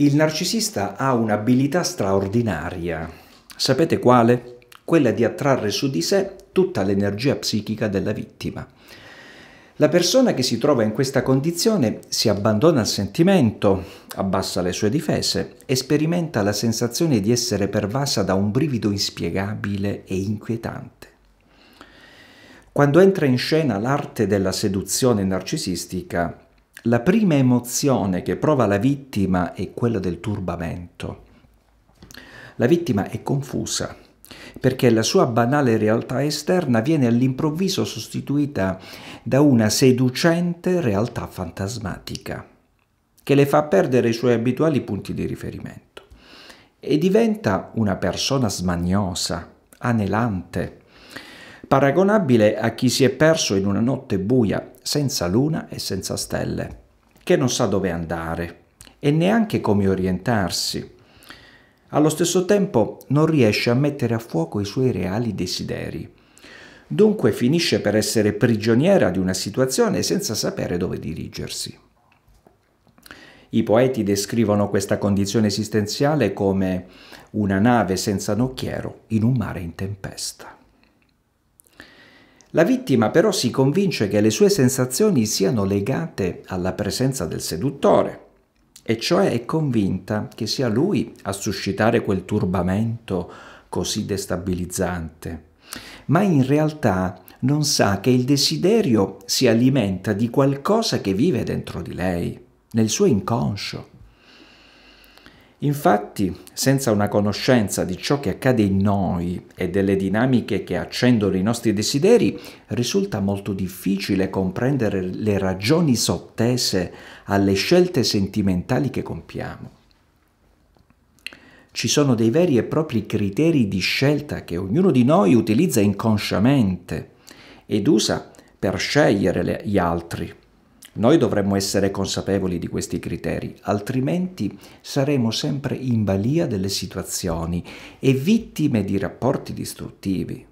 Il narcisista ha un'abilità straordinaria. Sapete quale? Quella di attrarre su di sé tutta l'energia psichica della vittima. La persona che si trova in questa condizione si abbandona al sentimento, abbassa le sue difese e sperimenta la sensazione di essere pervasa da un brivido inspiegabile e inquietante. Quando entra in scena l'arte della seduzione narcisistica, la prima emozione che prova la vittima è quella del turbamento. La vittima è confusa perché la sua banale realtà esterna viene all'improvviso sostituita da una seducente realtà fantasmatica che le fa perdere i suoi abituali punti di riferimento e diventa una persona smaniosa, anelante, paragonabile a chi si è perso in una notte buia, senza luna e senza stelle, che non sa dove andare e neanche come orientarsi. Allo stesso tempo non riesce a mettere a fuoco i suoi reali desideri. Dunque finisce per essere prigioniera di una situazione senza sapere dove dirigersi. I poeti descrivono questa condizione esistenziale come una nave senza nocchiero in un mare in tempesta. La vittima però si convince che le sue sensazioni siano legate alla presenza del seduttore, e cioè è convinta che sia lui a suscitare quel turbamento così destabilizzante. Ma in realtà non sa che il desiderio si alimenta di qualcosa che vive dentro di lei, nel suo inconscio. Infatti, senza una conoscenza di ciò che accade in noi e delle dinamiche che accendono i nostri desideri, risulta molto difficile comprendere le ragioni sottese alle scelte sentimentali che compiamo. Ci sono dei veri e propri criteri di scelta che ognuno di noi utilizza inconsciamente ed usa per scegliere gli altri noi dovremmo essere consapevoli di questi criteri, altrimenti saremo sempre in balia delle situazioni e vittime di rapporti distruttivi.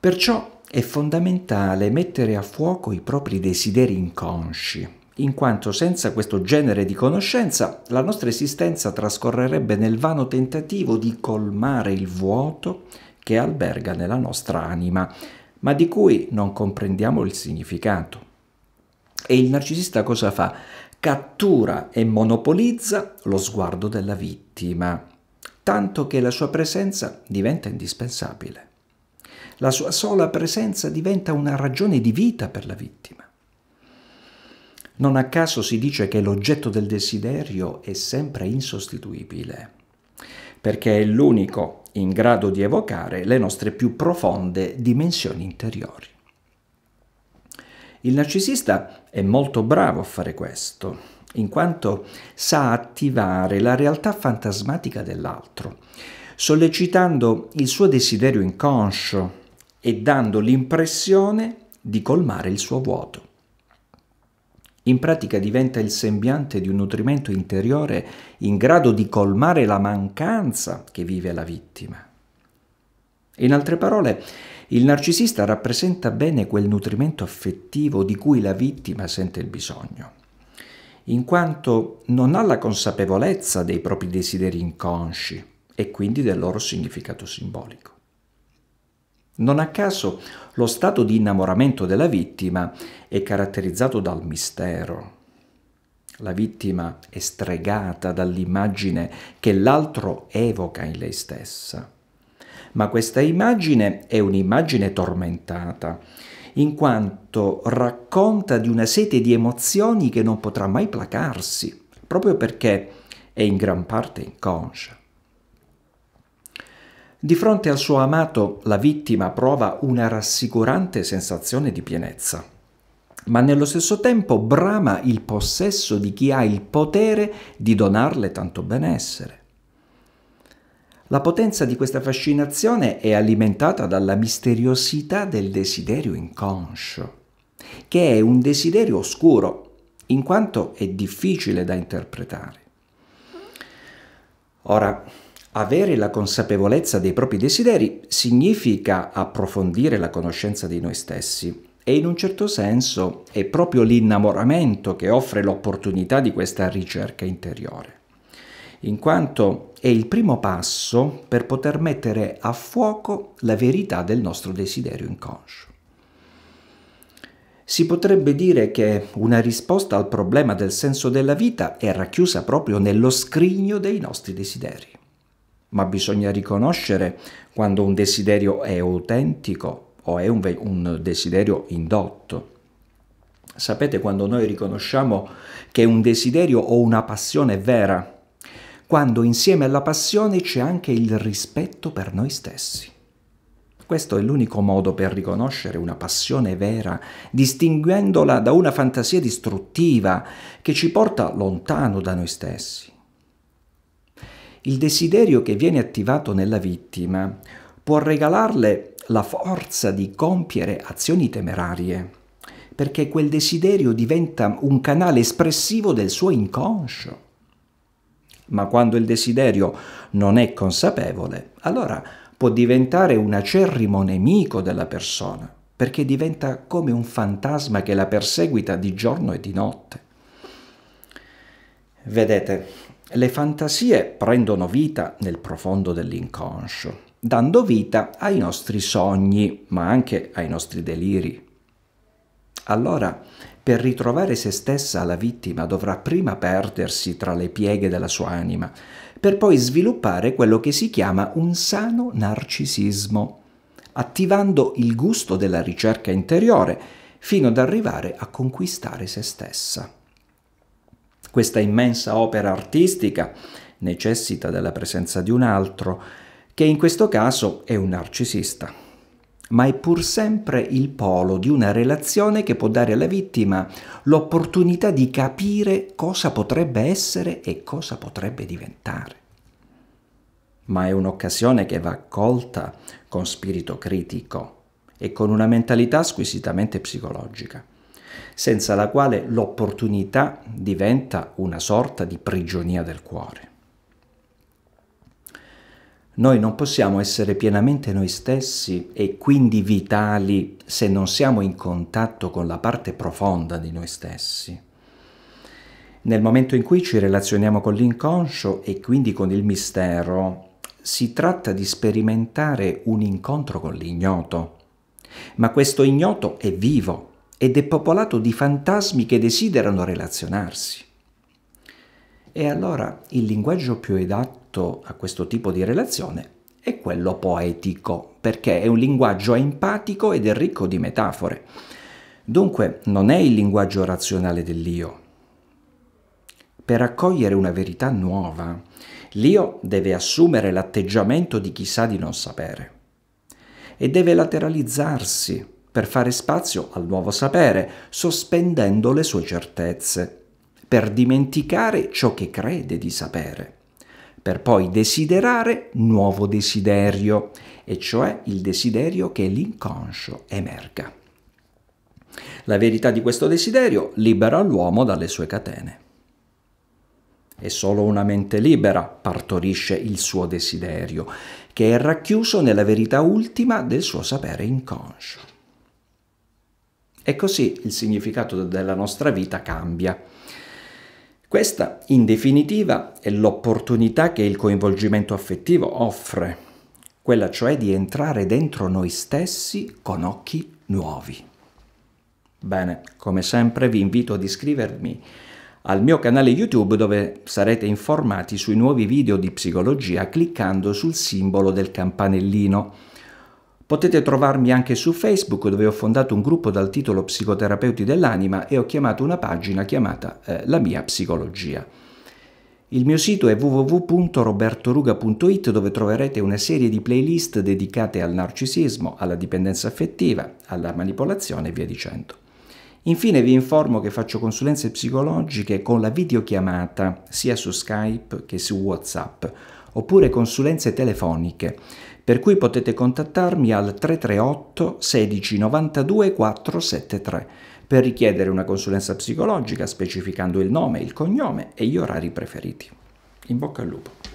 Perciò è fondamentale mettere a fuoco i propri desideri inconsci, in quanto senza questo genere di conoscenza la nostra esistenza trascorrerebbe nel vano tentativo di colmare il vuoto che alberga nella nostra anima, ma di cui non comprendiamo il significato. E il narcisista cosa fa? Cattura e monopolizza lo sguardo della vittima, tanto che la sua presenza diventa indispensabile. La sua sola presenza diventa una ragione di vita per la vittima. Non a caso si dice che l'oggetto del desiderio è sempre insostituibile, perché è l'unico in grado di evocare le nostre più profonde dimensioni interiori. Il narcisista è molto bravo a fare questo, in quanto sa attivare la realtà fantasmatica dell'altro, sollecitando il suo desiderio inconscio e dando l'impressione di colmare il suo vuoto. In pratica diventa il sembiante di un nutrimento interiore in grado di colmare la mancanza che vive la vittima. In altre parole, il narcisista rappresenta bene quel nutrimento affettivo di cui la vittima sente il bisogno, in quanto non ha la consapevolezza dei propri desideri inconsci e quindi del loro significato simbolico. Non a caso lo stato di innamoramento della vittima è caratterizzato dal mistero. La vittima è stregata dall'immagine che l'altro evoca in lei stessa ma questa immagine è un'immagine tormentata, in quanto racconta di una sete di emozioni che non potrà mai placarsi, proprio perché è in gran parte inconscia. Di fronte al suo amato, la vittima prova una rassicurante sensazione di pienezza, ma nello stesso tempo brama il possesso di chi ha il potere di donarle tanto benessere. La potenza di questa fascinazione è alimentata dalla misteriosità del desiderio inconscio, che è un desiderio oscuro, in quanto è difficile da interpretare. Ora, avere la consapevolezza dei propri desideri significa approfondire la conoscenza di noi stessi e in un certo senso è proprio l'innamoramento che offre l'opportunità di questa ricerca interiore in quanto è il primo passo per poter mettere a fuoco la verità del nostro desiderio inconscio. Si potrebbe dire che una risposta al problema del senso della vita è racchiusa proprio nello scrigno dei nostri desideri. Ma bisogna riconoscere quando un desiderio è autentico o è un, un desiderio indotto. Sapete quando noi riconosciamo che un desiderio o una passione vera quando insieme alla passione c'è anche il rispetto per noi stessi. Questo è l'unico modo per riconoscere una passione vera, distinguendola da una fantasia distruttiva che ci porta lontano da noi stessi. Il desiderio che viene attivato nella vittima può regalarle la forza di compiere azioni temerarie, perché quel desiderio diventa un canale espressivo del suo inconscio ma quando il desiderio non è consapevole, allora può diventare un acerrimo nemico della persona, perché diventa come un fantasma che la perseguita di giorno e di notte. Vedete, le fantasie prendono vita nel profondo dell'inconscio, dando vita ai nostri sogni, ma anche ai nostri deliri, allora, per ritrovare se stessa la vittima dovrà prima perdersi tra le pieghe della sua anima, per poi sviluppare quello che si chiama un sano narcisismo, attivando il gusto della ricerca interiore fino ad arrivare a conquistare se stessa. Questa immensa opera artistica necessita della presenza di un altro, che in questo caso è un narcisista ma è pur sempre il polo di una relazione che può dare alla vittima l'opportunità di capire cosa potrebbe essere e cosa potrebbe diventare. Ma è un'occasione che va accolta con spirito critico e con una mentalità squisitamente psicologica, senza la quale l'opportunità diventa una sorta di prigionia del cuore. Noi non possiamo essere pienamente noi stessi e quindi vitali se non siamo in contatto con la parte profonda di noi stessi. Nel momento in cui ci relazioniamo con l'inconscio e quindi con il mistero, si tratta di sperimentare un incontro con l'ignoto. Ma questo ignoto è vivo ed è popolato di fantasmi che desiderano relazionarsi. E allora il linguaggio più adatto adatto a questo tipo di relazione è quello poetico, perché è un linguaggio empatico ed è ricco di metafore. Dunque non è il linguaggio razionale dell'io. Per accogliere una verità nuova, l'io deve assumere l'atteggiamento di chi sa di non sapere e deve lateralizzarsi per fare spazio al nuovo sapere, sospendendo le sue certezze, per dimenticare ciò che crede di sapere per poi desiderare nuovo desiderio, e cioè il desiderio che l'inconscio emerga. La verità di questo desiderio libera l'uomo dalle sue catene. E solo una mente libera partorisce il suo desiderio, che è racchiuso nella verità ultima del suo sapere inconscio. E così il significato della nostra vita cambia questa, in definitiva, è l'opportunità che il coinvolgimento affettivo offre, quella cioè di entrare dentro noi stessi con occhi nuovi. Bene, come sempre vi invito ad iscrivervi al mio canale YouTube dove sarete informati sui nuovi video di psicologia cliccando sul simbolo del campanellino. Potete trovarmi anche su Facebook dove ho fondato un gruppo dal titolo Psicoterapeuti dell'anima e ho chiamato una pagina chiamata eh, La mia psicologia. Il mio sito è www.robertoruga.it dove troverete una serie di playlist dedicate al narcisismo, alla dipendenza affettiva, alla manipolazione e via dicendo. Infine vi informo che faccio consulenze psicologiche con la videochiamata sia su Skype che su WhatsApp, oppure consulenze telefoniche, per cui potete contattarmi al 338 16 92 473 per richiedere una consulenza psicologica specificando il nome, il cognome e gli orari preferiti. In bocca al lupo!